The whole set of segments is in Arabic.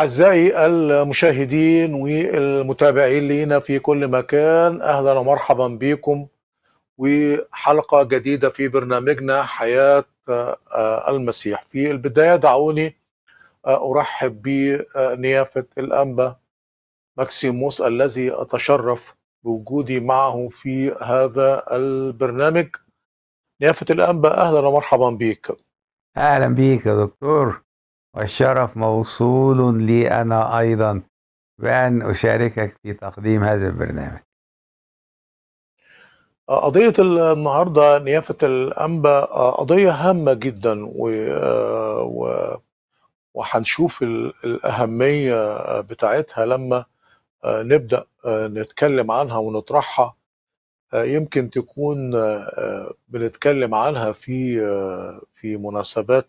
أعزائي المشاهدين والمتابعين لينا في كل مكان أهلا ومرحبا بكم وحلقة جديدة في برنامجنا حياة آه، المسيح في البداية دعوني آه، أرحب بنيافة الأنبا ماكسيموس الذي أتشرف بوجودي معه في هذا البرنامج نيافة الأنبا أهلا ومرحبا بك أهلا بك يا دكتور والشرف موصول لي أنا أيضا بأن أشاركك في تقديم هذا البرنامج قضية النهاردة نيافة الأنبا قضية هامة جدا و وهنشوف الأهمية بتاعتها لما نبدأ نتكلم عنها ونطرحها يمكن تكون بنتكلم عنها في في مناسبات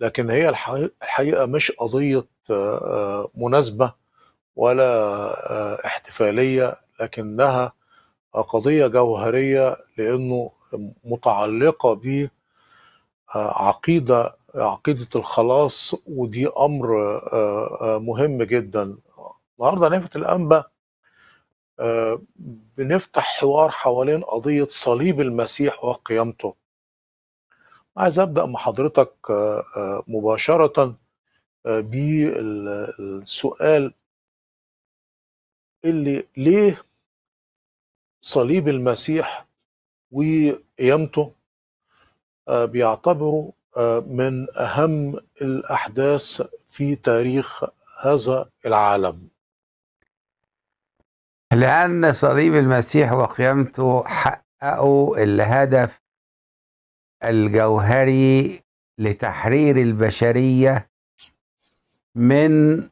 لكن هي الحقيقه مش قضيه آه، آه، مناسبه ولا آه، احتفاليه لكنها قضيه جوهريه لانه متعلقه ب عقيده عقيده الخلاص ودي امر مهم جدا النهارده نفت الانبا بنفتح حوار حوالين قضيه صليب المسيح وقيامته عايز ابدا مع حضرتك آه، آه، مباشره آه، بالسؤال اللي ليه صليب المسيح وقيامته بيعتبروا من اهم الاحداث في تاريخ هذا العالم لان صليب المسيح وقيامته حققوا الهدف الجوهري لتحرير البشريه من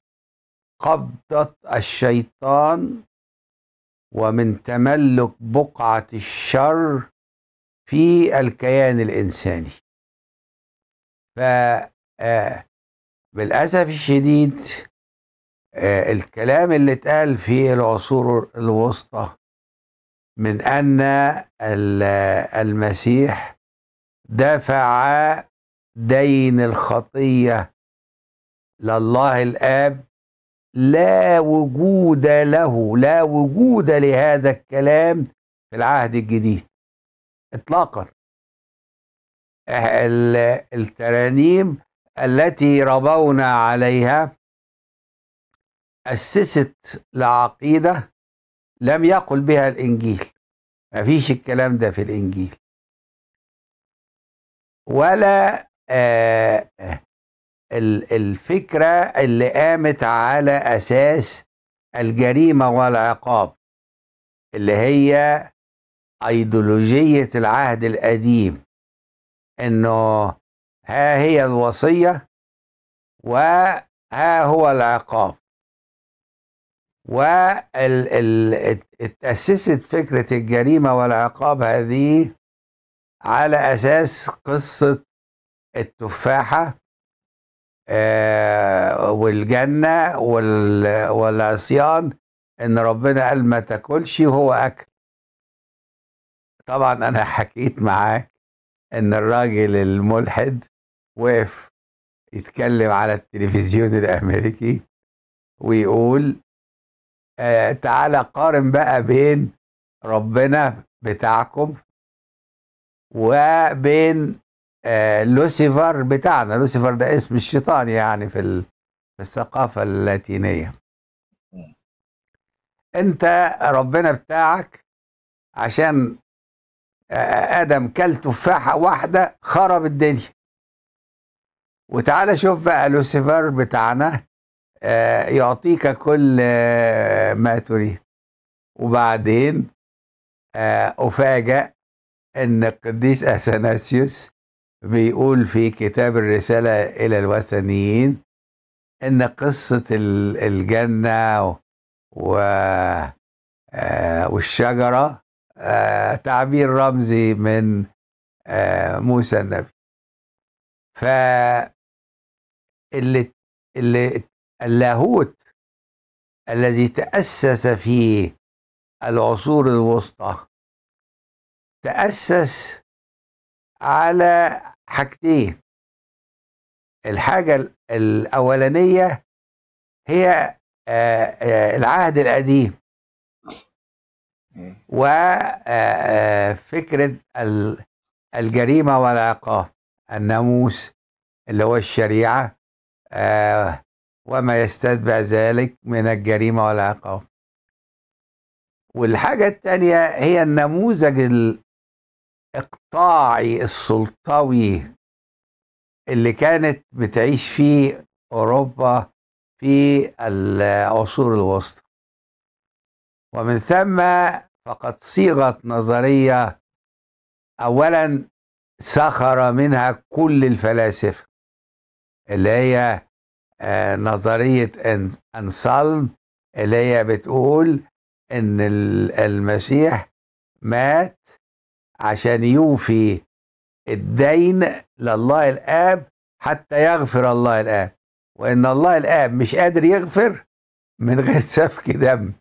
قبضه الشيطان ومن تملك بقعه الشر في الكيان الانساني ف آه، بالاسف الشديد آه، الكلام اللي اتقال في العصور الوسطى من ان المسيح دفع دين الخطيه لله الاب لا وجود له لا وجود لهذا الكلام في العهد الجديد اطلاقا الترانيم التي ربونا عليها أسست لعقيدة لم يقل بها الإنجيل مفيش الكلام ده في الإنجيل ولا آه، الفكرة اللي قامت على أساس الجريمة والعقاب اللي هي أيديولوجية العهد القديم إنه ها هي الوصية وها هو العقاب وتأسست فكرة الجريمة والعقاب هذه على اساس قصه التفاحه آه والجنه والعصيان ان ربنا قال ما تاكلش وهو اكل طبعا انا حكيت معاك ان الراجل الملحد وقف يتكلم على التلفزيون الامريكي ويقول آه تعالى قارن بقى بين ربنا بتاعكم وبين آه، لوسيفر بتاعنا لوسيفر ده اسم الشيطان يعني في الثقافة اللاتينية انت ربنا بتاعك عشان آه، ادم كل تفاحة واحدة خرب الدنيا وتعالى شوف بقى لوسيفر بتاعنا آه، يعطيك كل ما تريد وبعدين افاجأ ان القديس اثناسيوس بيقول في كتاب الرساله الى الوثنيين ان قصه الجنه و آه، والشجره آه، تعبير رمزي من آه، موسى النبي ف اللي اللي اللاهوت الذي تأسس فيه العصور الوسطى تأسس على حاجتين الحاجة الأولانية هي آه، آه، العهد القديم وفكرة آه، الجريمة والعقاب الناموس اللي هو الشريعة وما يستتبع ذلك من الجريمة والعقاب والحاجة الثانية هي النموذج اقطاعي السلطوي اللي كانت بتعيش فيه اوروبا في العصور الوسطى ومن ثم فقد صيغت نظريه اولا سخر منها كل الفلاسفه اللي هي آه، نظريه انسلم اللي هي بتقول ان المسيح مات عشان يوفي الدين لله الآب حتى يغفر الله الآب وإن الله الآب مش قادر يغفر من غير سفك دم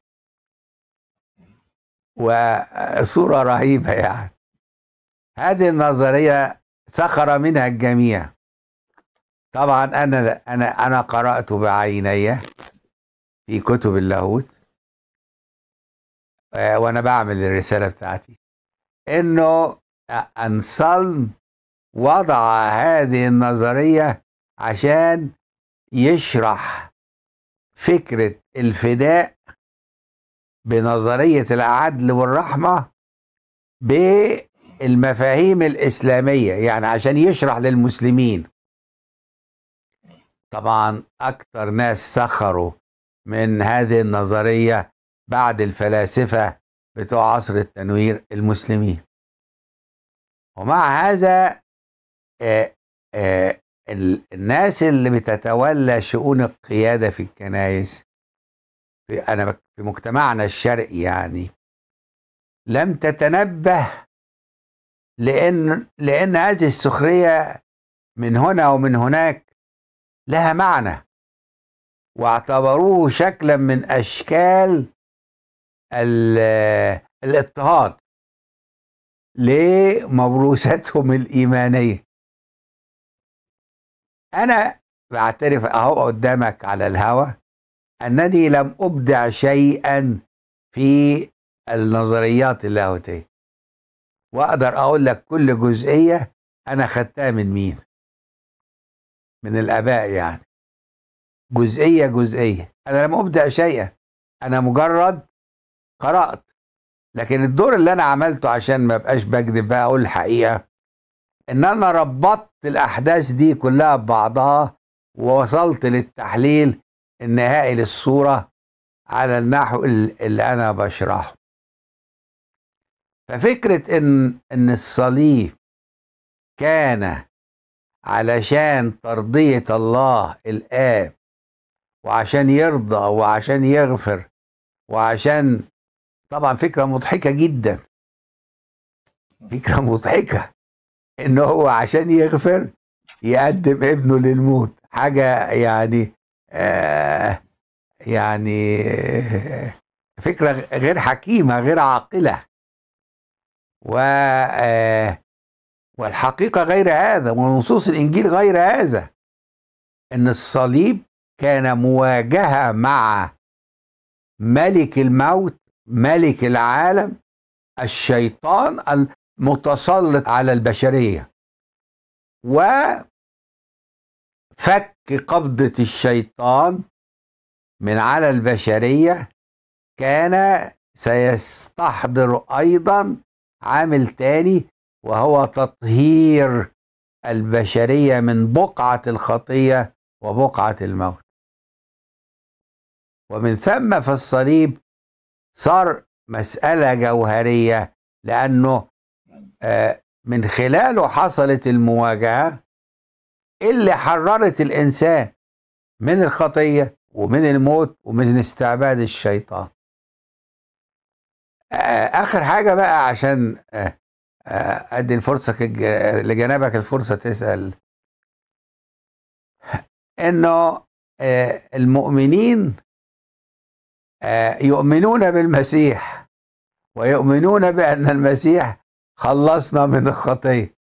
وصورة رهيبة يعني هذه النظرية سخر منها الجميع طبعا أنا أنا أنا قرأت بعيني في كتب اللاهوت آه، وأنا بعمل الرسالة بتاعتي انه انسلم وضع هذه النظريه عشان يشرح فكره الفداء بنظريه العدل والرحمه بالمفاهيم الاسلاميه يعني عشان يشرح للمسلمين طبعا اكثر ناس سخروا من هذه النظريه بعد الفلاسفه بتوع عصر التنوير المسلمين ومع هذا آآ آه، آآ آه، الناس اللي بتتولى شؤون القيادة في الكنائس في أنا في مجتمعنا الشرقي يعني لم تتنبه لأن لأن هذه السخرية من هنا ومن هناك لها معنى واعتبروه شكلا من أشكال الاضطهاد لموروثتهم الإيمانية أنا بعترف أهو قدامك على الهوى أنني لم أبدع شيئا في النظريات اللاهوتية وأقدر أقول لك كل جزئية أنا خدتها من مين من الآباء يعني جزئية جزئية أنا لم أبدع شيئا أنا مجرد قرأت لكن الدور اللي أنا عملته عشان ما ابقاش بكذب بقى أقول الحقيقة إن أنا ربطت الأحداث دي كلها ببعضها ووصلت للتحليل النهائي للصورة على النحو اللي أنا بشرحه ففكرة إن إن الصليب كان علشان ترضية الله الآب وعشان يرضى وعشان يغفر وعشان طبعا فكرة مضحكة جدا فكرة مضحكة ان هو عشان يغفر يقدم ابنه للموت حاجة يعني آه يعني آه، فكرة غير حكيمة غير عاقلة و آه، والحقيقة غير هذا ونصوص الإنجيل غير هذا إن الصليب كان مواجهة مع ملك الموت ملك العالم الشيطان المتسلط على البشريه وفك قبضه الشيطان من على البشريه كان سيستحضر ايضا عامل تاني وهو تطهير البشريه من بقعه الخطيه وبقعه الموت ومن ثم في الصليب صار مسألة جوهرية لأنه آه، من خلاله حصلت المواجهة اللي حررت الإنسان من الخطية ومن الموت ومن استعباد الشيطان آه، آخر حاجة بقى عشان آه، أدي الفرصة لجنابك الفرصة تسأل إنه المؤمنين آه، يؤمنون بالمسيح ويؤمنون بأن المسيح خلصنا من الخطية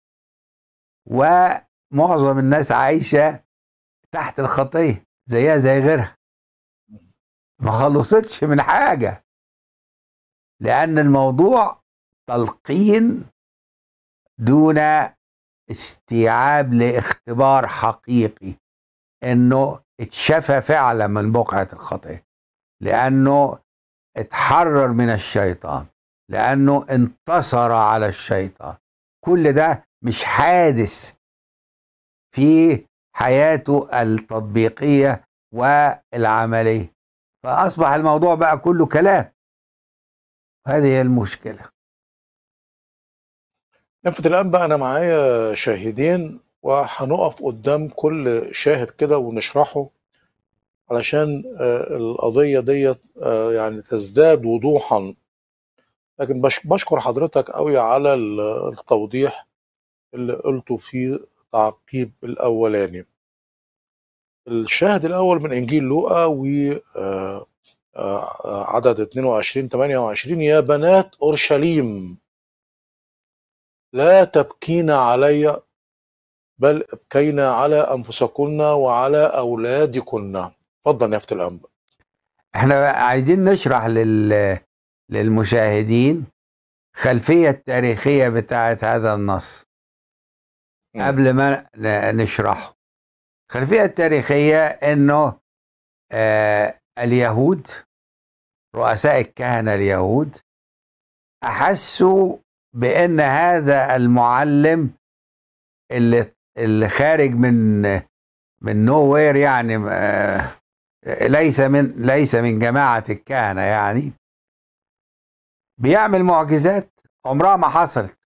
ومعظم الناس عايشة تحت الخطية زيها زي غيرها ما خلصتش من حاجة لأن الموضوع تلقين دون استيعاب لاختبار حقيقي انه اتشفى فعلا من بقعة الخطية لأنه اتحرر من الشيطان لأنه انتصر على الشيطان كل ده مش حادث في حياته التطبيقية والعملية فأصبح الموضوع بقى كله كلام هذه هي المشكلة نفت الآن بقى أنا معايا شاهدين وهنقف قدام كل شاهد كده ونشرحه علشان آه، القضيه ديت آه، يعني تزداد وضوحا لكن بشكر حضرتك قوي على التوضيح اللي قلته في تعقيب الاولاني الشاهد الاول من انجيل لوقا و آه، عدد 22 28 يا بنات اورشليم لا تبكين علي بل ابكينا على انفسكن وعلى اولادكن اتفضل يا فتى الانبا احنا عايزين نشرح لل للمشاهدين خلفية التاريخية بتاعة هذا النص م. قبل ما نشرحه الخلفية التاريخية انه آه اليهود رؤساء الكهنة اليهود أحسوا بأن هذا المعلم اللي اللي خارج من من نو وير يعني آه ليس من ليس من جماعة الكهنة يعني بيعمل معجزات عمرها ما حصلت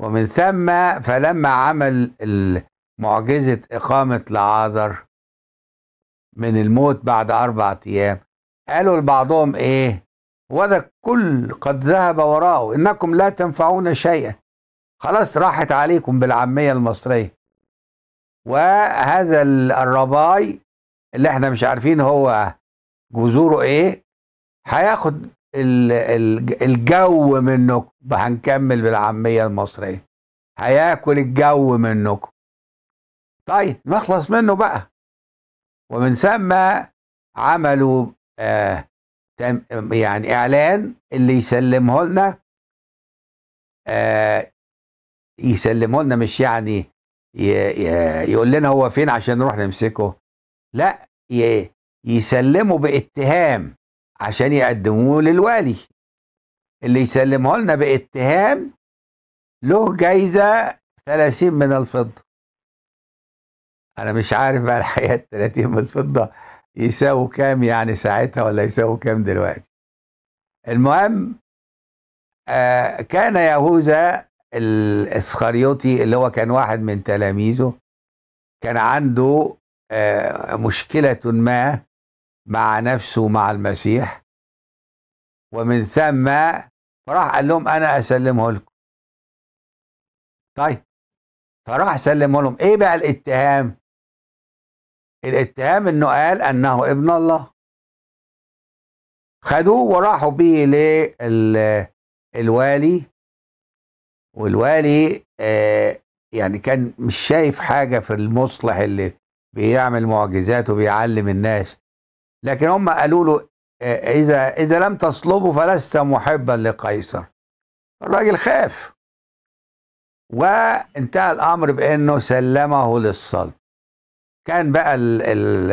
ومن ثم فلما عمل معجزة إقامة لعاذر من الموت بعد أربعة أيام قالوا لبعضهم إيه وذا كل قد ذهب وراءه إنكم لا تنفعون شيئا خلاص راحت عليكم بالعامية المصرية وهذا الرباي اللي احنا مش عارفين هو جذوره ايه هياخد الجو منكم هنكمل بالعاميه المصريه هياكل الجو منكم طيب نخلص منه بقى ومن ثم عملوا آه يعني اعلان اللي يسلمه لنا آه يسلمه لنا مش يعني يقول لنا هو فين عشان نروح نمسكه لا يسلموا باتهام عشان يقدموه للوالي اللي يسلمه لنا باتهام له جايزة 30 من الفضة أنا مش عارف بقى الحقيقة 30 من الفضة يساووا كام يعني ساعتها ولا يساووا كام دلوقتي المهم آه كان يهوذا الاسخريوطي اللي هو كان واحد من تلاميذه كان عنده آه، مشكلة ما مع نفسه مع المسيح ومن ثم فراح قال لهم أنا أسلمه لكم طيب فراح سلمه لهم إيه بقى الاتهام الاتهام إنه قال أنه ابن الله خدوه وراحوا بيه للوالي والوالي آه يعني كان مش شايف حاجة في المصلح اللي بيعمل معجزات وبيعلم الناس لكن هم قالوا له آه، إذا إذا لم تصلبه فلست محبا لقيصر الراجل خاف وانتهى الأمر بأنه سلمه للصلب كان بقى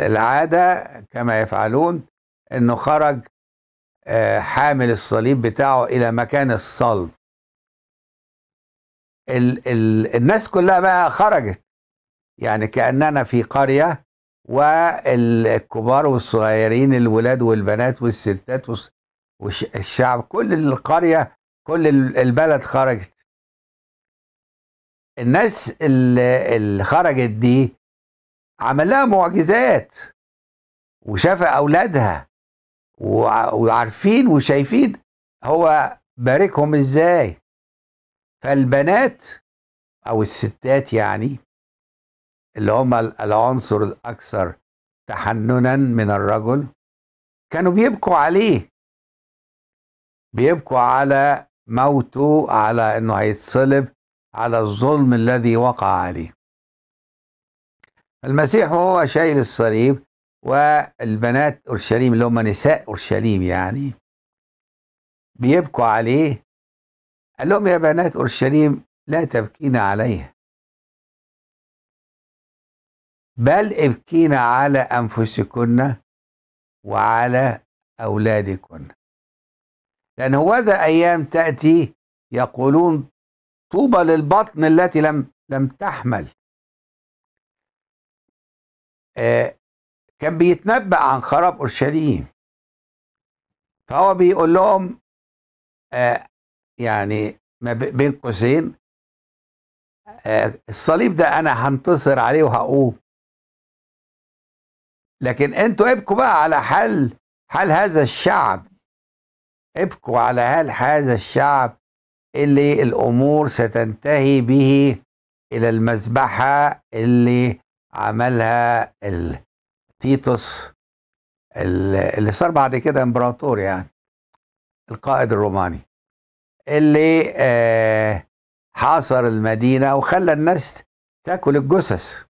العادة كما يفعلون أنه خرج آه، حامل الصليب بتاعه إلى مكان الصلب الناس كلها بقى خرجت يعني كأننا في قرية والكبار والصغيرين الولاد والبنات والستات والشعب كل القرية كل البلد خرجت الناس اللي خرجت دي عمل لها معجزات وشاف أولادها وعارفين وشايفين هو باركهم ازاي فالبنات او الستات يعني اللي هم العنصر الأكثر تحننا من الرجل كانوا بيبكوا عليه بيبكوا على موته على انه هيتصلب على الظلم الذي وقع عليه المسيح هو شايل الصليب والبنات اورشليم اللي هم نساء اورشليم يعني بيبكوا عليه قال لهم يا بنات اورشليم لا تبكين عليه بل ابكينا على أنفسكن وعلى أولادكن لأن هوذا أيام تأتي يقولون طوبى للبطن التي لم لم تحمل آه كان بيتنبأ عن خراب أورشليم فهو بيقول لهم آه يعني ما بين قوسين آه الصليب ده أنا هنتصر عليه وهقوم لكن انتوا ابكوا بقى على حال حال هذا الشعب ابكوا على حال هذا الشعب اللي الامور ستنتهي به الى المذبحه اللي عملها تيتوس اللي صار بعد كده امبراطور يعني القائد الروماني اللي آه، حاصر المدينه وخلى الناس تاكل الجثث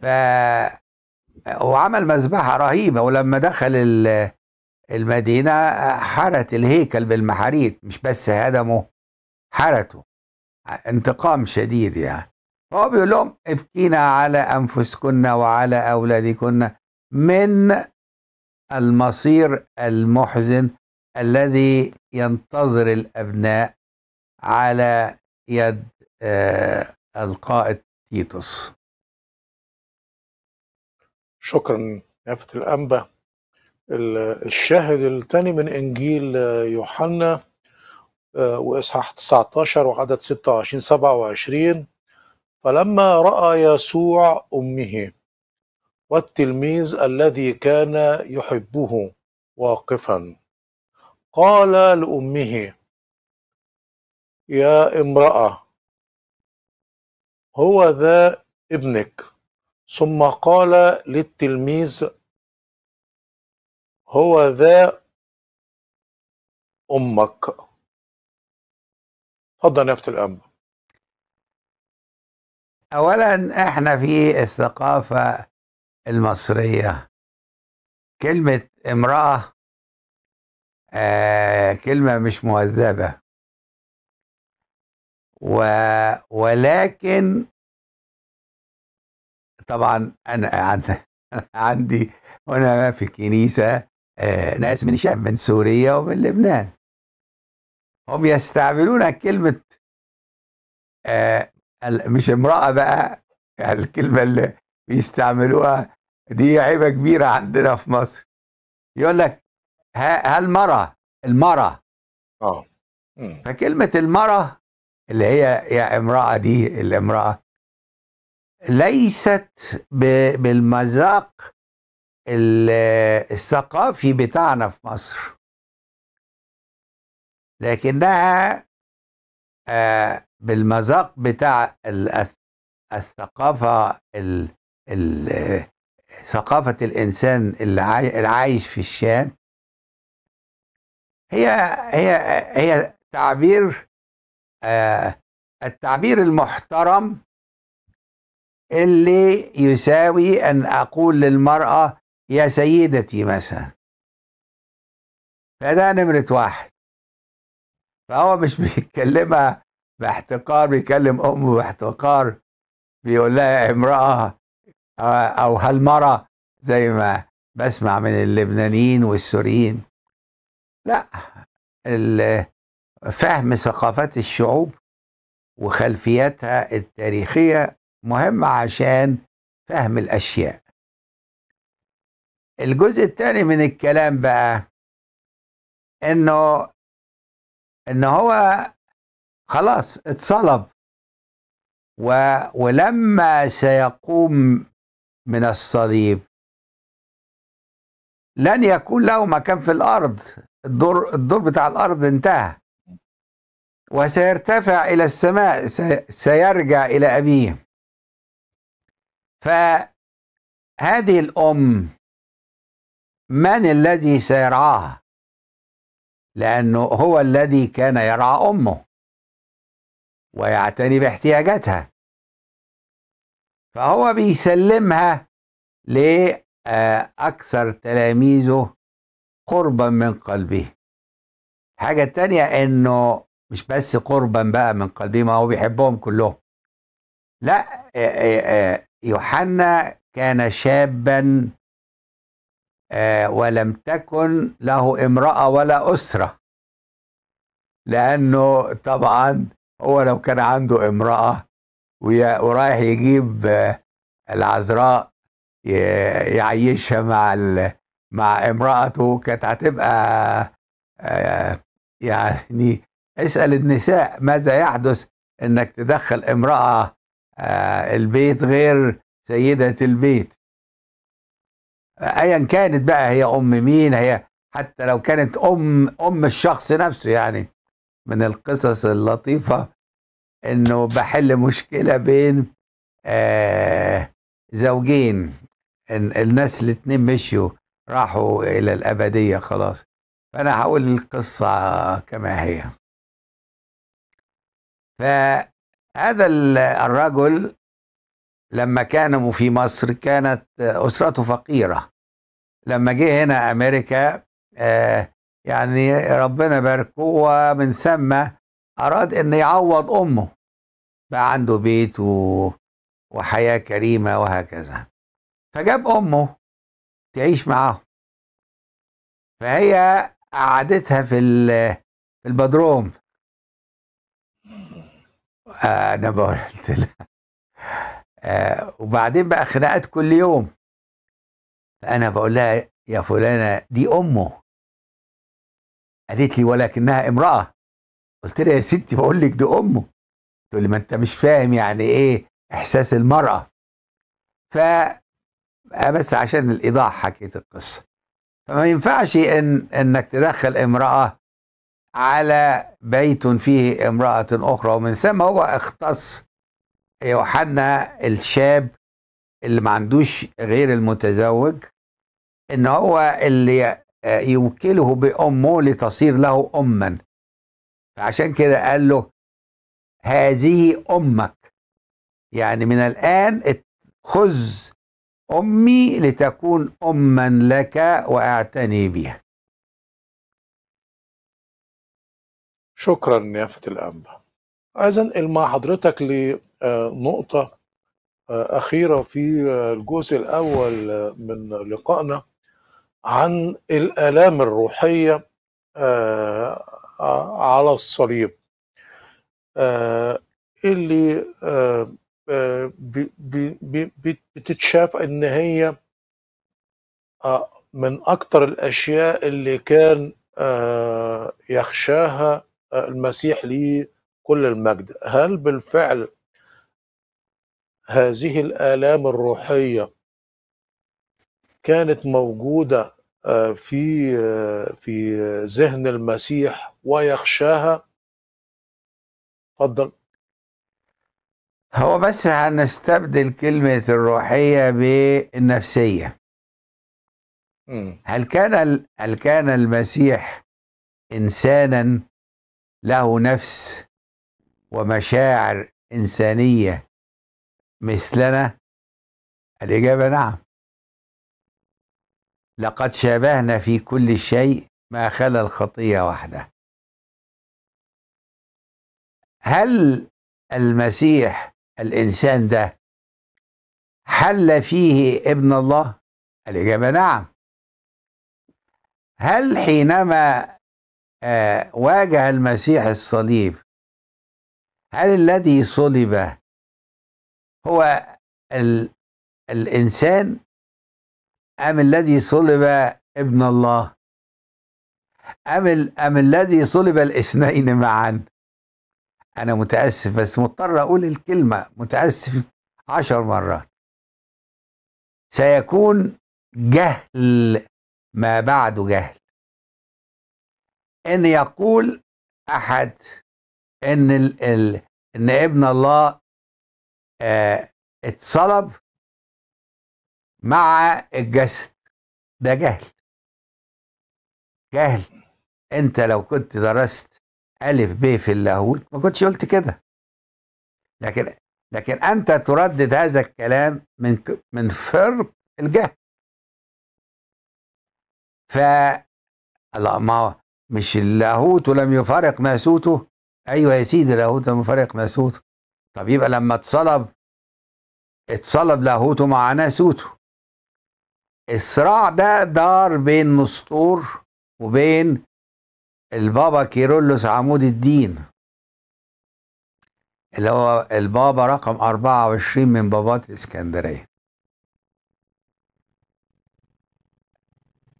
ف وعمل مذبحة رهيبة ولما دخل المدينة حرت الهيكل بالمحاريت مش بس هدمه حرته انتقام شديد يعني فهو بيقول لهم ابكينا على أنفسكن وعلى أولادكن من المصير المحزن الذي ينتظر الأبناء على يد آه، القائد تيتوس شكرا كافة الأنبا الشاهد الثاني من إنجيل آه، يوحنا آه، وإصحاح 19 وعدد 26 27 فلما رأى يسوع أمه والتلميذ الذي كان يحبه واقفا قال لأمه يا امرأة هو ذا ابنك ثم قال للتلميذ هو ذا أمك تفضل يا الاب أولا احنا في الثقافة المصرية كلمة امرأة آه كلمة مش مهذبة و ولكن طبعا انا عندي هنا في الكنيسه آه، ناس من الشام من سوريا ومن لبنان هم يستعملون كلمه آه، مش امراه بقى الكلمه اللي بيستعملوها دي عيبه كبيره عندنا في مصر يقول لك هل مرة المرة اه فكلمة المرة اللي هي يا امرأة دي الامرأة ليست بالمذاق الثقافي بتاعنا في مصر لكنها آه، بالمذاق بتاع الثقافة ثقافة الإنسان اللي عايش في الشام هي هي هي تعبير آه، التعبير المحترم اللي يساوي أن أقول للمرأة يا سيدتي مثلا فده نمرة واحد فهو مش بيتكلمها باحتقار بيكلم أمه باحتقار بيقول لها امرأة آه، أو هالمرة زي ما بسمع من اللبنانيين والسوريين لا فهم ثقافات الشعوب وخلفياتها التاريخية مهم عشان فهم الأشياء الجزء الثاني من الكلام بقى انه ان هو خلاص اتصلب و ولما سيقوم من الصليب لن يكون له مكان في الارض الدور الدور بتاع الارض انتهى وسيرتفع الى السماء سيرجع الى ابيه فهذه الأم من الذي سيرعاها لأنه هو الذي كان يرعى أمه ويعتني باحتياجاتها فهو بيسلمها لأكثر تلاميذه قربا من قلبه الحاجة التانية إنه مش بس قربا بقى من قلبه ما هو بيحبهم كلهم لا يوحنا كان شابا آه، ولم تكن له امرأة ولا أسرة لأنه طبعا هو لو كان عنده امرأة ورايح يجيب آه، العذراء يعيشها مع مع امرأته كانت هتبقى آه، يعني اسأل النساء ماذا يحدث انك تدخل امرأة آه، البيت غير سيدة البيت ايا كانت بقى هي ام مين هي حتى لو كانت ام ام الشخص نفسه يعني من القصص اللطيفه انه بحل مشكله بين آه، زوجين زوجين الناس الاتنين مشيوا راحوا الى الابديه خلاص فانا هقول القصه كما هي ف هذا الرجل لما كان في مصر كانت أسرته فقيرة لما جه هنا أمريكا آه، يعني ربنا باركه ومن ثم أراد أن يعوض أمه بقى عنده بيت وحياة كريمة وهكذا فجاب أمه تعيش معاهم فهي قعدتها في في البدروم انا قلت لها آه وبعدين بقى خناقات كل يوم انا بقول لها يا فلانه دي امه قالت لي ولكنها امراه قلت لها يا ستي بقول لك دي امه تقول لي ما انت مش فاهم يعني ايه احساس المراه ف آه، بس عشان الايضاح حكيت القصه فما ينفعش ان انك تدخل امراه على بيت فيه امرأة أخرى ومن ثم هو اختص يوحنا الشاب اللي ما عندوش غير المتزوج ان هو اللي يوكله بأمه لتصير له أما عشان كده قال له هذه أمك يعني من الآن خذ أمي لتكون أما لك واعتني بها شكرا نيافة الأنبا عايز انقل مع حضرتك لنقطة أخيرة في الجزء الأول من لقائنا عن الآلام الروحية على الصليب اللي بتتشاف ان هي من اكثر الاشياء اللي كان يخشاها المسيح ليه كل المجد هل بالفعل هذه الآلام الروحية كانت موجودة آه، في آه، في ذهن المسيح ويخشاها اتفضل هو بس هنستبدل كلمة الروحية بالنفسية هل كان هل كان المسيح إنسانا له نفس ومشاعر إنسانية مثلنا الإجابة نعم لقد شابهنا في كل شيء ما خلا الخطية واحدة. هل المسيح الإنسان ده حل فيه ابن الله الإجابة نعم هل حينما آه، واجه المسيح الصليب هل الذي صلب هو ال الإنسان أم الذي صلب ابن الله أم, ال أم الذي صلب الاثنين معا أنا متأسف بس مضطر أقول الكلمة متأسف عشر مرات سيكون جهل ما بعده جهل ان يقول احد ان ال ال ان ابن الله آه اتصلب مع الجسد ده جهل جهل انت لو كنت درست الف ب في اللاهوت ما كنتش قلت كده لكن لكن انت تردد هذا الكلام من من فرط الجهل ف الله ما هو مش اللاهوت لم يفارق ناسوته ايوه يا سيدي اللاهوت لم يفارق ناسوته طب يبقى لما اتصلب اتصلب لاهوته مع ناسوته الصراع ده دار بين نسطور وبين البابا كيرلس عمود الدين اللي هو البابا رقم 24 من بابات الاسكندريه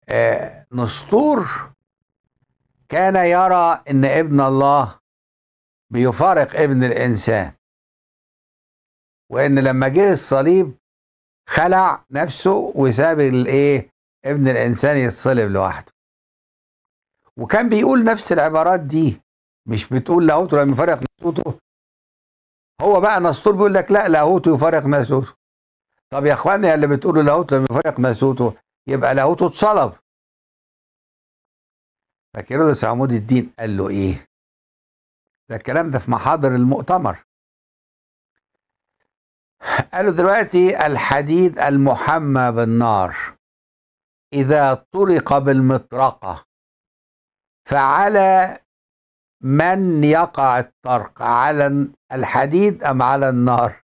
آه نسطور كان يرى ان ابن الله بيفارق ابن الانسان وان لما جه الصليب خلع نفسه وساب الايه ابن الانسان يتصلب لوحده وكان بيقول نفس العبارات دي مش بتقول لاهوت لما يفارق نسوته هو بقى نسطور بيقول لك لا لاهوت يفارق نسوته طب يا اخواني اللي بتقولوا لاهوت لما يفارق نسوته يبقى لاهوت اتصلب فكيرلس عمود الدين قال له ايه ده الكلام ده في محاضر المؤتمر قالوا دلوقتي الحديد المحمى بالنار اذا طرق بالمطرقه فعلى من يقع الطرق على الحديد ام على النار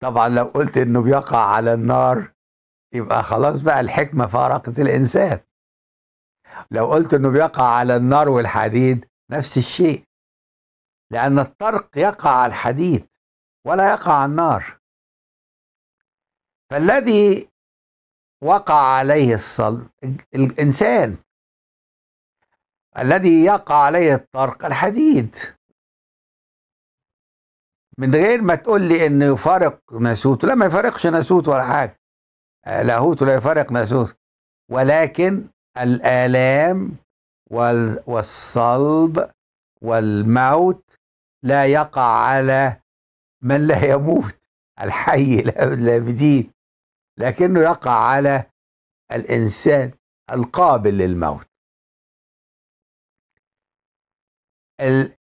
طبعا لو قلت انه بيقع على النار يبقى خلاص بقى الحكمه فارقت الانسان لو قلت انه بيقع على النار والحديد نفس الشيء لان الطرق يقع على الحديد ولا يقع على النار فالذي وقع عليه الصلب الانسان الذي يقع عليه الطرق الحديد من غير ما تقول لي انه يفارق ناسوته لا ما يفارقش ناسوته ولا حاجه آه، لاهوته لا يفارق ناسوته ولكن الآلام والصلب والموت لا يقع على من لا يموت الحي الابدين لكنه يقع على الانسان القابل للموت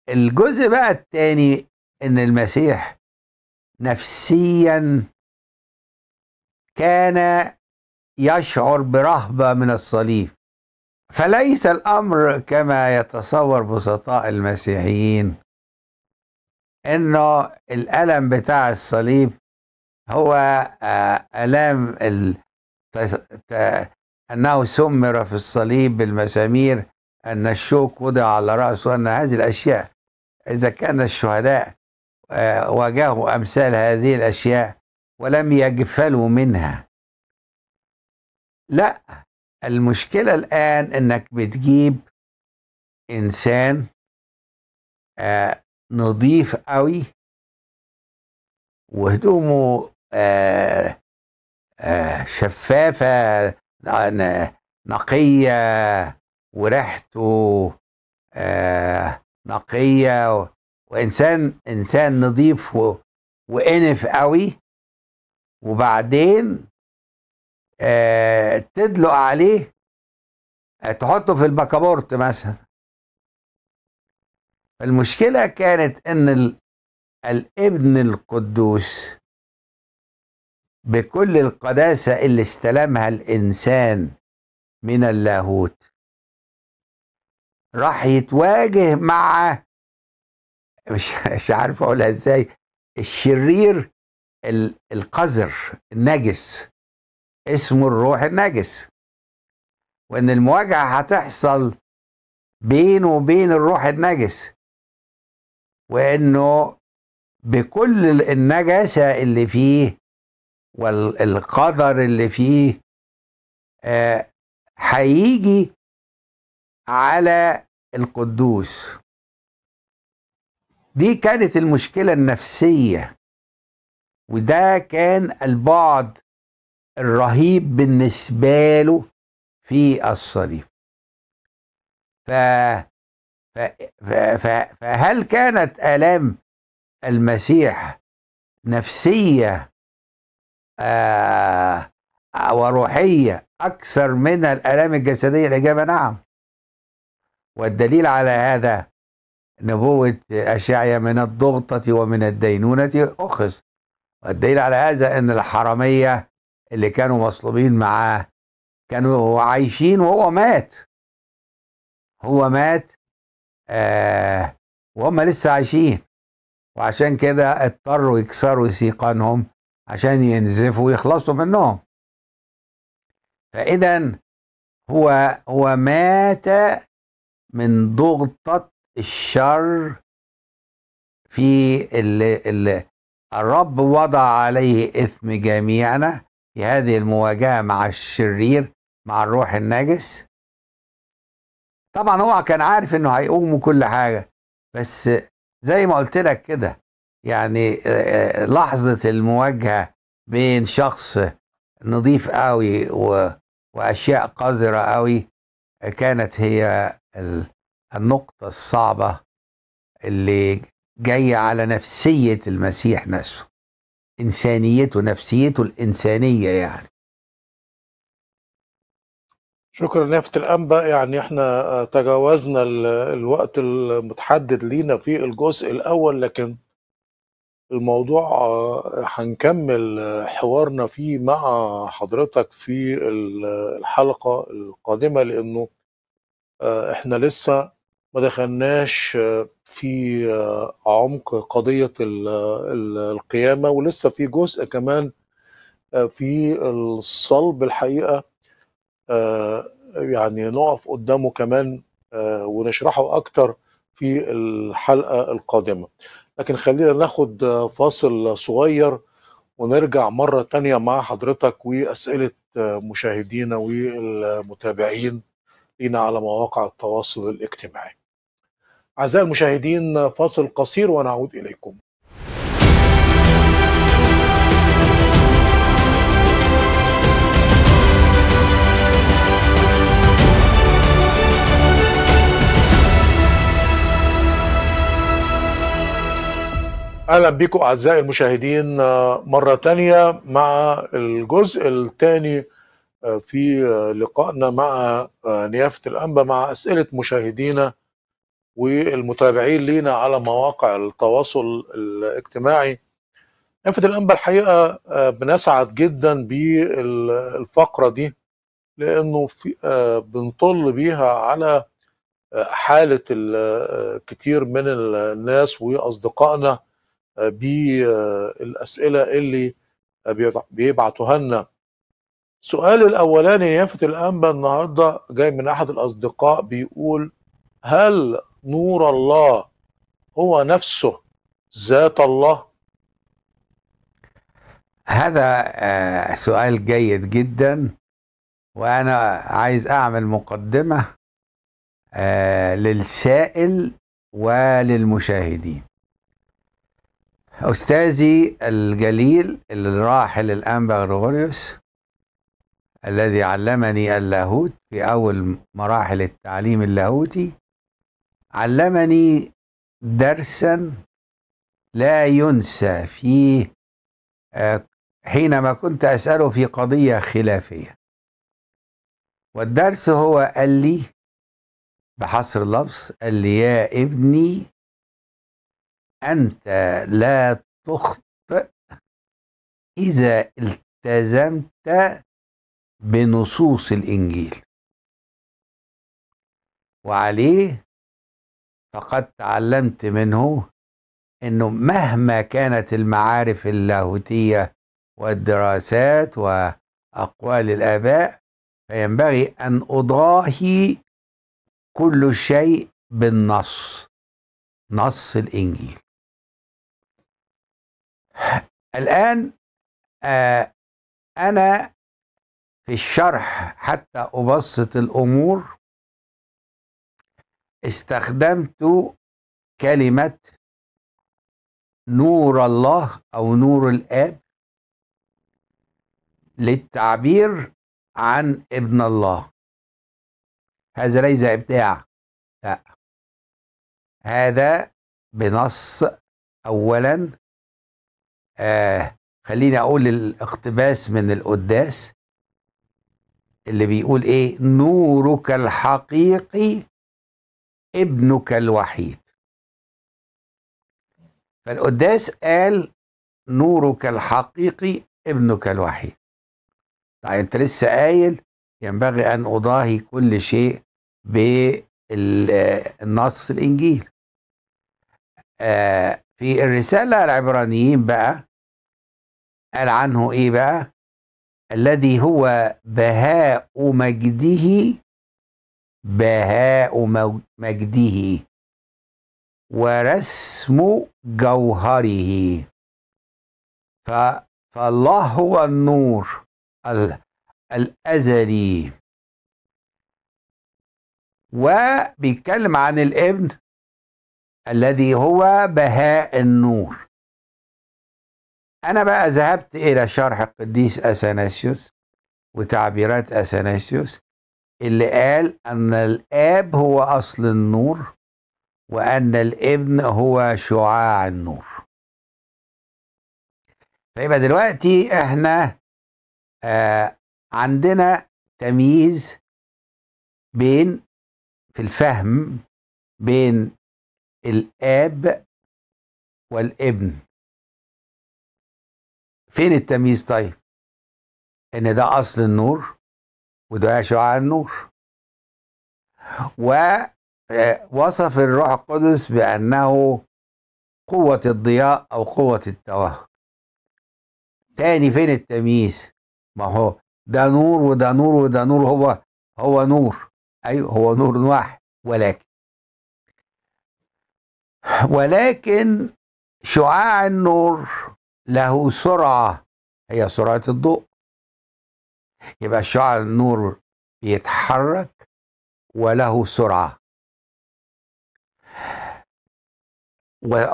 الجزء بقى الثاني ان المسيح نفسيا كان يشعر برهبه من الصليب فليس الامر كما يتصور بسطاء المسيحيين انه الالم بتاع الصليب هو آه، الام ال... انه سمر في الصليب بالمسامير ان الشوك وضع على راسه ان هذه الاشياء اذا كان الشهداء آه، واجهوا امثال هذه الاشياء ولم يجفلوا منها لا المشكلة الآن إنك بتجيب إنسان آه نظيف قوي وهدومه آه آه شفافة نقية وريحته آه نقية وإنسان إنسان نظيف وإنف قوي وبعدين آه، تدلق عليه آه، تحطه في البكابورت مثلا المشكلة كانت ان الابن القدوس بكل القداسة اللي استلمها الانسان من اللاهوت راح يتواجه مع مش مش عارف اقولها ازاي الشرير القذر النجس اسمه الروح النجس وان المواجهه هتحصل بينه وبين الروح النجس وانه بكل النجاسه اللي فيه والقدر اللي فيه آه، هيجي على القدوس دي كانت المشكله النفسيه وده كان البعد الرهيب بالنسبة له في الصليب ف... ف... ف... ف... فهل كانت آلام المسيح نفسية آه وروحية أكثر من الآلام الجسدية الإجابة نعم والدليل على هذا نبوة أشعيا من الضغطة ومن الدينونة أخذ والدليل على هذا أن الحرامية اللي كانوا مصلوبين معاه كانوا عايشين وهو مات هو مات آه وهم لسه عايشين وعشان كده اضطروا يكسروا سيقانهم عشان ينزفوا ويخلصوا منهم فإذا هو هو مات من ضغطة الشر في اللي, اللي الرب وضع عليه إثم جميعنا في هذه المواجهة مع الشرير مع الروح النجس طبعا هو كان عارف انه هيقوم كل حاجة بس زي ما قلت لك كده يعني لحظة المواجهة بين شخص نظيف قوي و... وأشياء قذرة قوي كانت هي النقطة الصعبة اللي جاية على نفسية المسيح نفسه انسانيته نفسيته الانسانيه يعني شكرا لافت الانباء يعني احنا آه، تجاوزنا الوقت المتحدد لينا في الجزء الاول لكن الموضوع آه، هنكمل آه، حوارنا فيه مع حضرتك في الحلقه القادمه لانه احنا لسه ما دخلناش في آه، عمق قضية القيامة ولسه في جزء كمان آه، في الصلب الحقيقة آه، يعني نقف قدامه كمان ونشرحه أكتر في الحلقة القادمة لكن خلينا ناخد فاصل صغير ونرجع مرة تانية مع حضرتك وأسئلة مشاهدينا والمتابعين لنا على مواقع التواصل الاجتماعي أعزائي المشاهدين فاصل قصير ونعود إليكم اهلا بكم اعزائي المشاهدين آه، مره تانية مع الجزء الثاني آه، في آه، لقائنا مع نيافه الانبا مع اسئله مشاهدينا والمتابعين لينا على مواقع التواصل الاجتماعي انفت الانبا الحقيقه آه، بنسعد جدا بالفقره دي لانه في آه، بنطل بيها على آه، حاله كتير من الناس واصدقائنا بالاسئله اللي بيبعتوها لنا السؤال الاولاني يلفت الانبا النهارده جاي من احد الاصدقاء بيقول هل نور الله هو نفسه ذات الله هذا آه، سؤال جيد جدا وانا عايز اعمل مقدمه آه، للسائل وللمشاهدين استاذي الجليل الراحل الانبا غريغوريوس الذي علمني اللاهوت في اول مراحل التعليم اللاهوتي علمني درسا لا ينسى فيه آه، حينما كنت أسأله في قضية خلافية والدرس هو قال لي بحصر اللفظ قال لي يا ابني أنت لا تخطئ إذا التزمت بنصوص الإنجيل وعليه فقد تعلمت منه انه مهما كانت المعارف اللاهوتيه والدراسات واقوال الاباء فينبغي ان اضاهي كل شيء بالنص نص الانجيل الان آه انا في الشرح حتى ابسط الامور استخدمت كلمة نور الله أو نور الآب للتعبير عن ابن الله هذا ليس ابداع لا هذا بنص اولا آه خليني اقول الاقتباس من القداس اللي بيقول ايه نورك الحقيقي ابنك الوحيد فالقداس قال نورك الحقيقي ابنك الوحيد طيب انت لسه قايل ينبغي ان اضاهي كل شيء بالنص الانجيل آه في الرساله العبرانيين بقى قال عنه ايه بقى الذي هو بهاء مجده بهاء مجده ورسم جوهره فالله هو النور الأزلي وبيتكلم عن الابن الذي هو بهاء النور أنا بقى ذهبت إلى شرح القديس أثناسيوس وتعبيرات أثناسيوس اللي قال أن الآب هو أصل النور وأن الابن هو شعاع النور فيبقى دلوقتي احنا آه عندنا تمييز بين في الفهم بين الاب والابن فين التمييز طيب ان ده اصل النور ودعاء شعاع النور ووصف الروح القدس بأنه قوة الضياء أو قوة التوهج تاني فين التمييز ما هو ده نور وده نور وده نور هو هو نور أيوه هو نور واحد ولكن ولكن شعاع النور له سرعة هي سرعة الضوء يبقى شعاع النور بيتحرك وله سرعة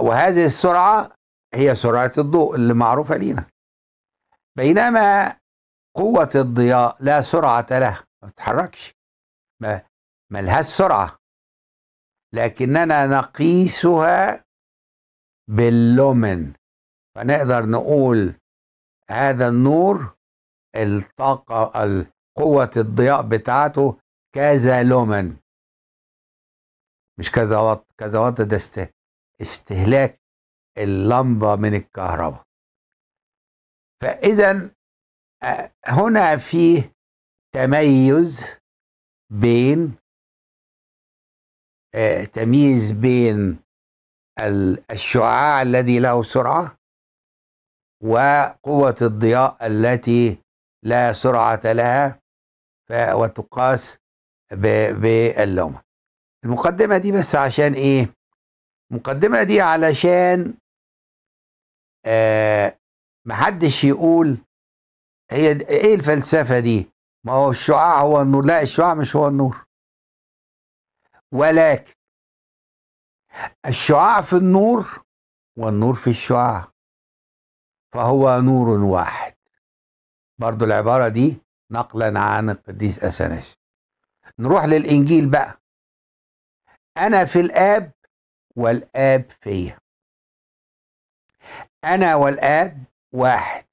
وهذه السرعة هي سرعة الضوء اللي معروفة لينا بينما قوة الضياء لا سرعة لها ما بتتحركش ما ملهاش سرعة لكننا نقيسها باللومن فنقدر نقول هذا النور الطاقة قوة الضياء بتاعته كذا لومن مش كذا وات كذا وات ده است... استهلاك اللمبة من الكهرباء فإذا آه، هنا في تميز بين آه، تمييز بين الشعاع الذي له سرعة وقوة الضياء التي لا سرعة لها وتقاس باللومة المقدمة دي بس عشان ايه المقدمة دي علشان آه محدش يقول هي ايه الفلسفة دي ما هو الشعاع هو النور لا الشعاع مش هو النور ولكن الشعاع في النور والنور في الشعاع فهو نور واحد برضو العبارة دي نقلا عن القديس أثناسي نروح للإنجيل بقى أنا في الآب والآب فيا أنا والآب واحد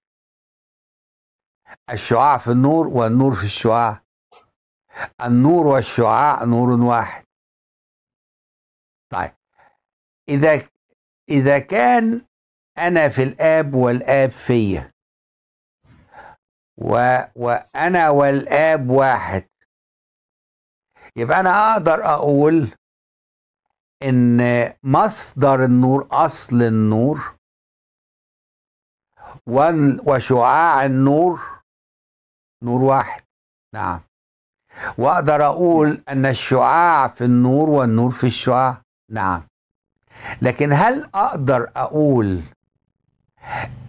الشعاع في النور والنور في الشعاع النور والشعاع نور واحد طيب إذا إذا كان أنا في الآب والآب فيا و... وأنا والآب واحد يبقى أنا أقدر أقول إن مصدر النور أصل النور وشعاع النور نور واحد نعم واقدر اقول ان الشعاع في النور والنور في الشعاع نعم لكن هل اقدر اقول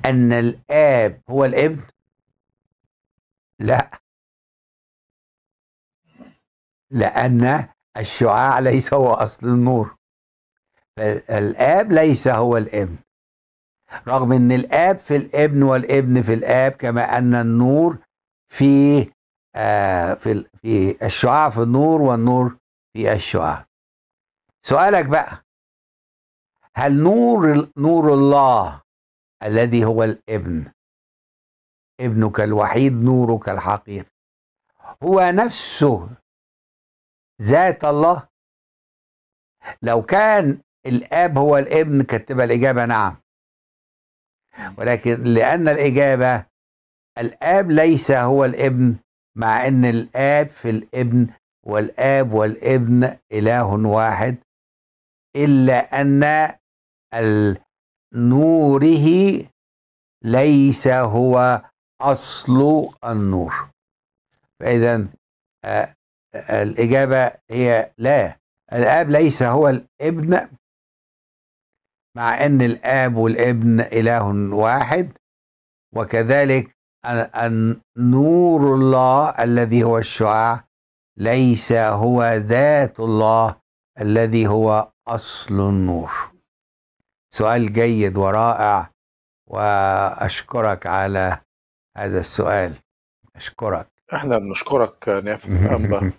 ان الاب هو الابن لا لأن الشعاع ليس هو أصل النور فالآب ليس هو الابن رغم أن الآب في الابن والابن في الآب كما أن النور في آه، في في الشعاع في النور والنور في الشعاع سؤالك بقى هل نور نور الله الذي هو الابن ابنك الوحيد نورك الحقيقي هو نفسه ذات الله لو كان الاب هو الابن كانت الاجابه نعم ولكن لان الاجابه الاب ليس هو الابن مع ان الاب في الابن والاب والابن اله واحد الا ان نوره ليس هو أصل النور فإذا آه، آه، الإجابة هي لا الآب ليس هو الابن مع أن الآب والابن إله واحد وكذلك النور الله الذي هو الشعاع ليس هو ذات الله الذي هو أصل النور سؤال جيد ورائع وأشكرك على هذا السؤال أشكرك احنا بنشكرك نافذ الأنبا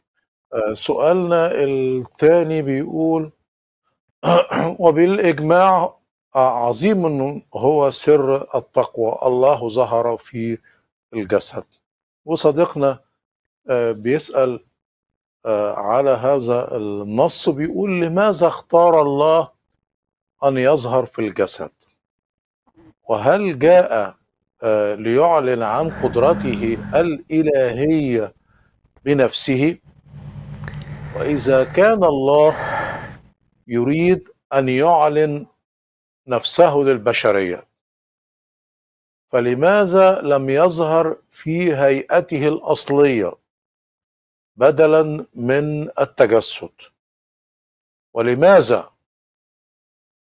آه، سؤالنا الثاني بيقول وبالإجماع آه، عظيم هو سر التقوى الله ظهر في الجسد وصديقنا آه، بيسأل على هذا النص بيقول لماذا اختار الله أن يظهر في الجسد وهل جاء آه، ليعلن عن قدرته الإلهية بنفسه وإذا كان الله يريد أن يعلن نفسه للبشرية فلماذا لم يظهر في هيئته الأصلية بدلا من التجسد ولماذا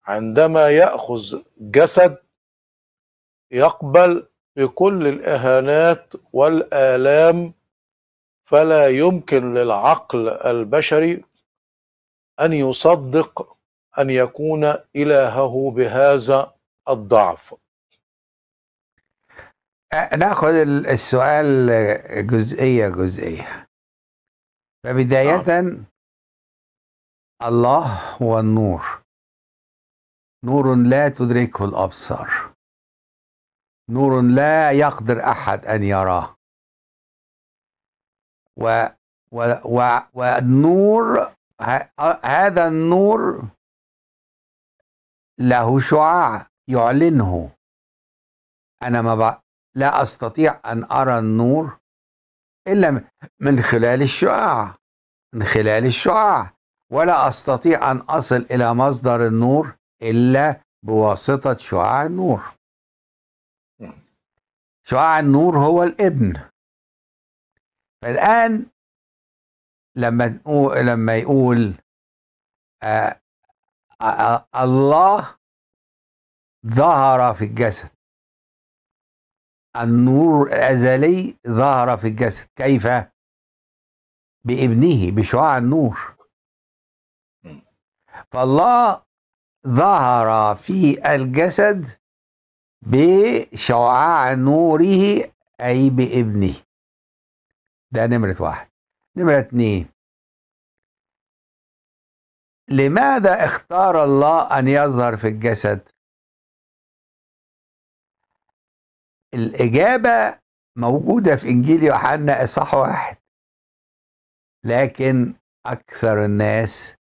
عندما يأخذ جسد يقبل بكل الإهانات والآلام فلا يمكن للعقل البشري أن يصدق أن يكون إلهه بهذا الضعف ناخذ السؤال جزئية جزئية فبداية نعم. الله هو النور نور لا تدركه الأبصار نور لا يقدر احد ان يراه و و و والنور هذا النور له شعاع يعلنه انا ما لا استطيع ان ارى النور الا من خلال الشعاع من خلال الشعاع ولا استطيع ان اصل الى مصدر النور الا بواسطه شعاع النور شعاع النور هو الابن فالآن لما نقول لما يقول آه، آه، آه، الله ظهر في الجسد النور الأزلي ظهر في الجسد كيف؟ بابنه بشعاع النور فالله ظهر في الجسد بشعاع نوره أي بابنه ده نمرة واحد نمرة اتنين لماذا اختار الله أن يظهر في الجسد الإجابة موجودة في إنجيل يوحنا إصحاح واحد لكن أكثر الناس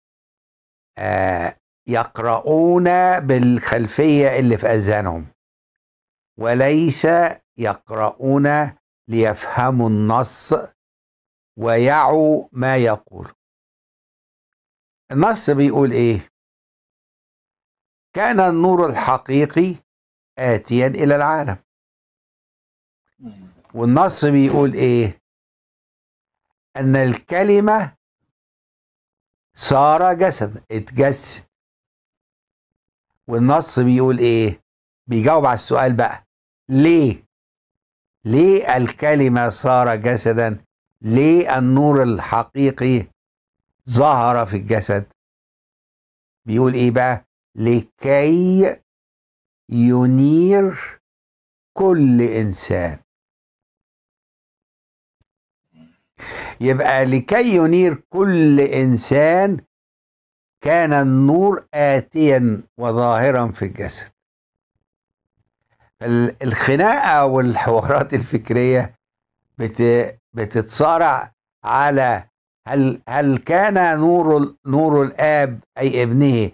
آه يقرؤون بالخلفية اللي في أذهانهم وليس يقرؤون ليفهموا النص ويعوا ما يقول النص بيقول ايه كان النور الحقيقي آتيا إلى العالم والنص بيقول إيه أن الكلمة صار جسد اتجسد والنص بيقول إيه بيجاوب على السؤال بقى ليه ليه الكلمة صار جسدا ليه النور الحقيقي ظهر في الجسد بيقول ايه بقى لكي ينير كل انسان يبقى لكي ينير كل انسان كان النور اتيا وظاهرا في الجسد الخناقه والحوارات الفكريه بت بتتصارع على هل هل كان نور نور الاب اي ابنه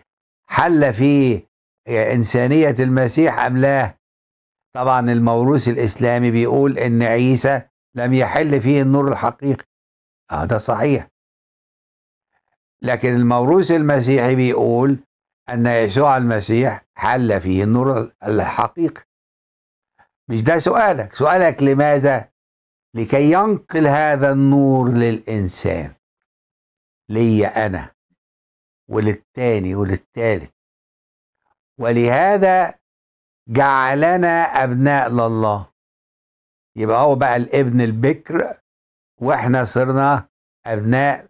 حل في انسانيه المسيح ام لا؟ طبعا الموروث الاسلامي بيقول ان عيسى لم يحل فيه النور الحقيقي. اه ده صحيح. لكن الموروث المسيحي بيقول ان يسوع المسيح حل فيه النور الحقيقي. مش ده سؤالك سؤالك لماذا لكي ينقل هذا النور للإنسان ليا أنا وللتاني وللتالت ولهذا جعلنا أبناء لله يبقى هو بقى الابن البكر واحنا صرنا أبناء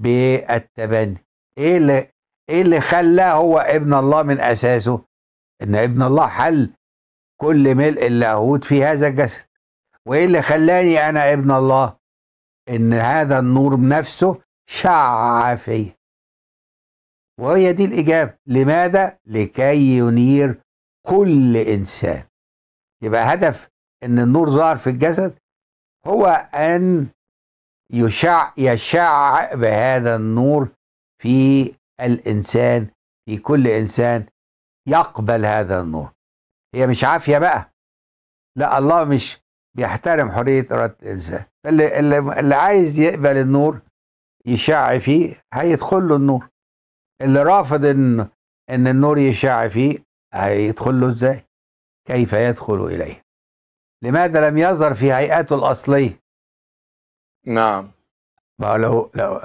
بالتبني ايه اللي ايه اللي خلاه هو ابن الله من اساسه ان ابن الله حل كل ملء اللاهوت في هذا الجسد وايه اللي خلاني انا ابن الله ان هذا النور بنفسه شع فيا وهي دي الاجابه لماذا لكي ينير كل انسان يبقى هدف ان النور ظهر في الجسد هو ان يشع يشع بهذا النور في الانسان في كل انسان يقبل هذا النور هي مش عافيه بقى لا الله مش بيحترم حريه اراده الانسان اللي, اللي عايز يقبل النور يشع فيه هيدخل له النور اللي رافض ان ان النور يشع فيه هيدخل له ازاي كيف يدخل اليه لماذا لم يظهر في هيئته الاصليه نعم ما لو لو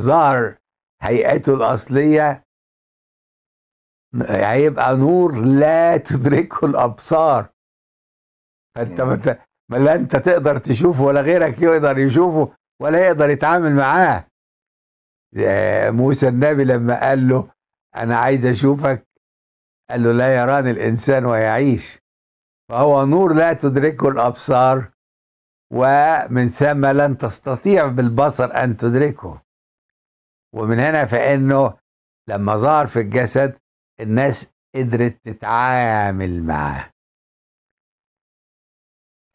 ظهر هيئته الاصليه هيبقى نور لا تدركه الابصار فانت مت... ما لا انت تقدر تشوفه ولا غيرك يقدر يشوفه ولا يقدر يتعامل معاه آه، موسى النبي لما قال له انا عايز اشوفك قال له لا يراني الانسان ويعيش فهو نور لا تدركه الابصار ومن ثم لن تستطيع بالبصر ان تدركه ومن هنا فانه لما ظهر في الجسد الناس قدرت تتعامل معاه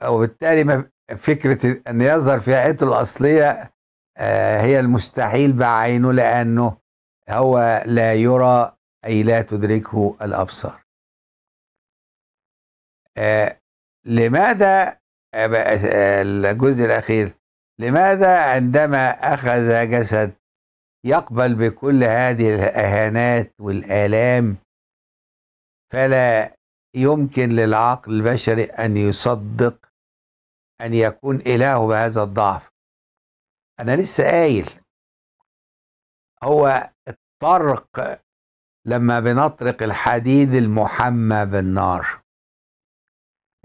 وبالتالي فكرة أن يظهر في هيئته الأصلية آه، هي المستحيل بعينه لأنه هو لا يرى أي لا تدركه الأبصار آه، لماذا آه، الجزء الأخير لماذا عندما أخذ جسد يقبل بكل هذه الاهانات والالام فلا يمكن للعقل البشري ان يصدق ان يكون اله بهذا الضعف انا لسه قايل هو الطرق لما بنطرق الحديد المحمى بالنار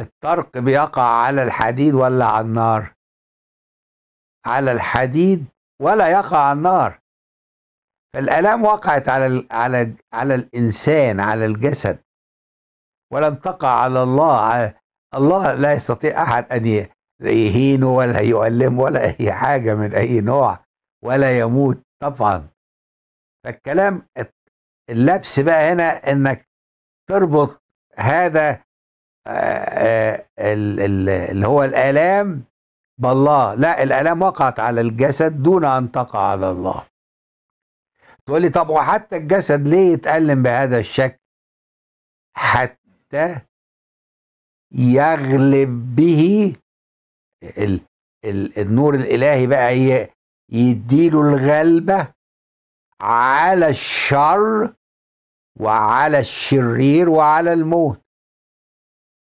الطرق بيقع على الحديد ولا على النار على الحديد ولا يقع على النار فالآلام وقعت على الـ على الـ على الإنسان على الجسد ولم تقع على الله على الله لا يستطيع أحد أن يهينه ولا يؤلمه ولا أي حاجة من أي نوع ولا يموت طبعا فالكلام اللبس بقى هنا انك تربط هذا اللي هو الآلام بالله لا الآلام وقعت على الجسد دون أن تقع على الله تقول لي طب وحتى الجسد ليه يتألم بهذا الشكل حتى يغلب به ال ال النور الإلهي بقى يديله الغلبة على الشر وعلى الشرير وعلى الموت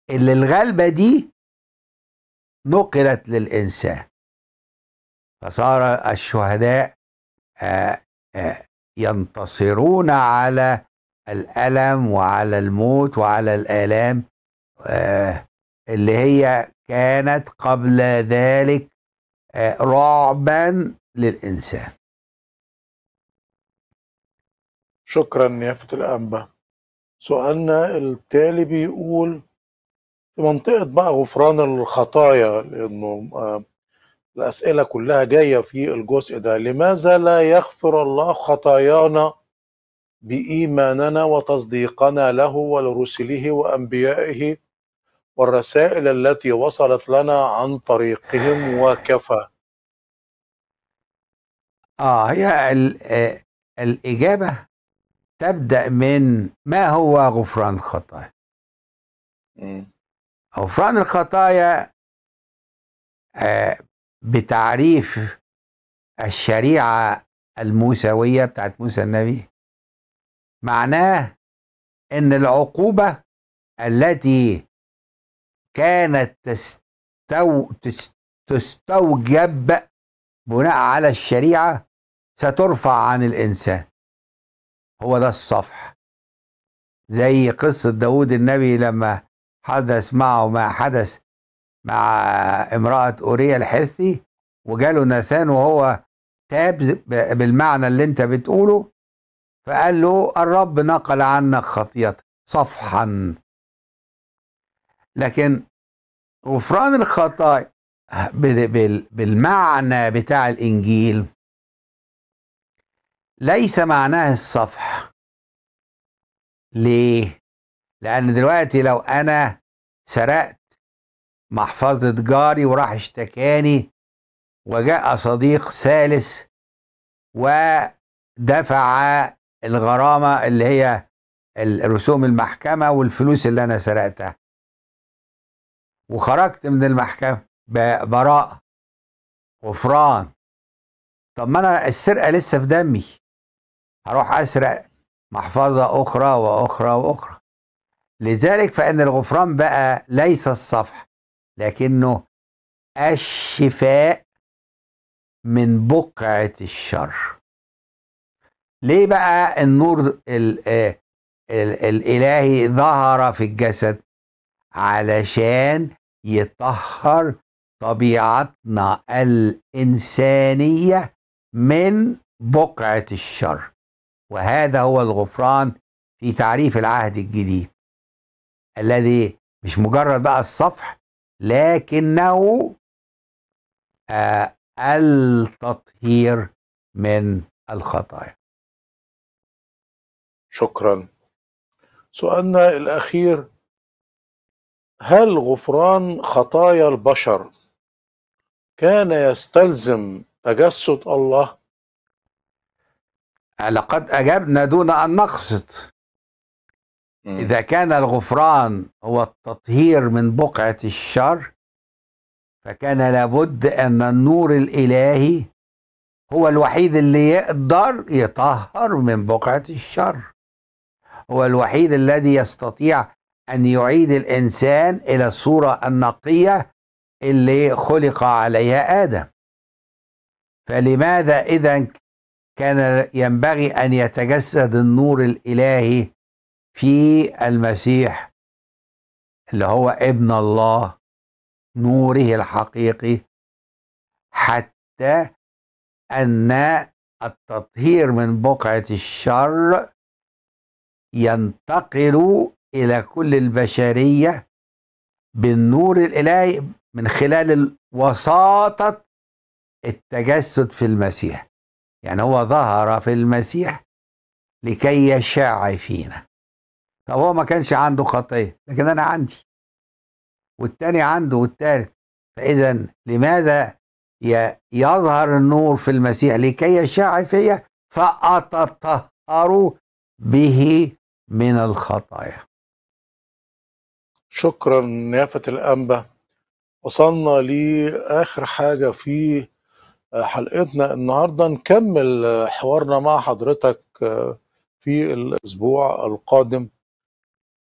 اللي الغلبة دي نقلت للإنسان فصار الشهداء آآ آه، آآ آه، ينتصرون على الألم وعلى الموت وعلى الآلام آه، اللي هي كانت قبل ذلك آه، رعبا للإنسان شكرا يا فتى الأنبا سؤالنا التالي بيقول في منطقة بقى غفران الخطايا لأنه آه، الأسئلة كلها جاية في الجزء ده لماذا لا يغفر الله خطايانا بإيماننا وتصديقنا له ولرسله وأنبيائه والرسائل التي وصلت لنا عن طريقهم وكفى آه هي آه، الإجابة تبدأ من ما هو غفران الخطايا غفران الخطايا آه بتعريف الشريعة الموسوية بتاعت موسى النبي معناه ان العقوبة التي كانت تستو تستوجب بناء على الشريعة سترفع عن الإنسان هو ده الصفح زي قصة داود النبي لما حدث معه ما حدث مع امرأة أوريا الحسي وجاله نسان وهو تاب بالمعنى اللي انت بتقوله فقال له الرب نقل عنك خطيئتك صفحا لكن غفران الخطايا بالمعنى بتاع الانجيل ليس معناه الصفح ليه لان دلوقتي لو انا سرقت محفظة جاري وراح اشتكاني وجاء صديق ثالث ودفع الغرامة اللي هي الرسوم المحكمة والفلوس اللي أنا سرقتها وخرجت من المحكمة براء غفران طب ما أنا السرقة لسه في دمي هروح أسرق محفظة أخرى وأخرى وأخرى لذلك فإن الغفران بقى ليس الصفح لكنه الشفاء من بقعة الشر ليه بقى النور الـ آه، الـ الإلهي ظهر في الجسد علشان يطهر طبيعتنا الإنسانية من بقعة الشر وهذا هو الغفران في تعريف العهد الجديد الذي مش مجرد بقى الصفح لكنه آه التطهير من الخطايا شكرا سؤالنا الأخير هل غفران خطايا البشر كان يستلزم تجسد الله لقد أجبنا دون أن نقصد إذا كان الغفران هو التطهير من بقعة الشر فكان لابد أن النور الإلهي هو الوحيد اللي يقدر يطهر من بقعة الشر هو الوحيد الذي يستطيع أن يعيد الإنسان إلى الصورة النقية اللي خلق عليها آدم فلماذا إذا كان ينبغي أن يتجسد النور الإلهي في المسيح اللي هو ابن الله نوره الحقيقي حتى ان التطهير من بقعه الشر ينتقل الى كل البشريه بالنور الالهي من خلال وساطه التجسد في المسيح يعني هو ظهر في المسيح لكي يشع فينا طب هو ما كانش عنده خطيه لكن انا عندي والتاني عنده والتالت فاذا لماذا يظهر النور في المسيح لكي يشع فيا فاتطهر به من الخطايا شكرا نيافة الأنبا وصلنا لآخر حاجة في حلقتنا النهاردة نكمل حوارنا مع حضرتك في الأسبوع القادم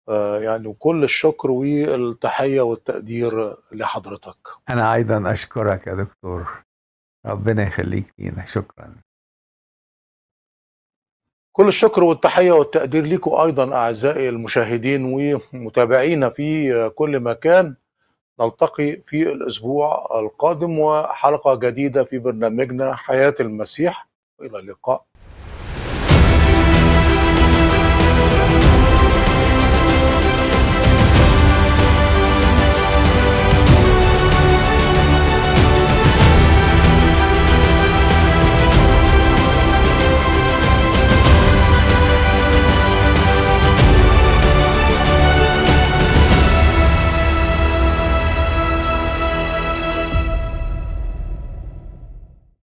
آه، يعني كل الشكر والتحية والتقدير لحضرتك أنا أيضا أشكرك يا دكتور ربنا يخليك لينا شكرا كل الشكر والتحية والتقدير لكم أيضا أعزائي المشاهدين ومتابعينا في كل مكان نلتقي في الأسبوع القادم وحلقة جديدة في برنامجنا حياة المسيح إلى اللقاء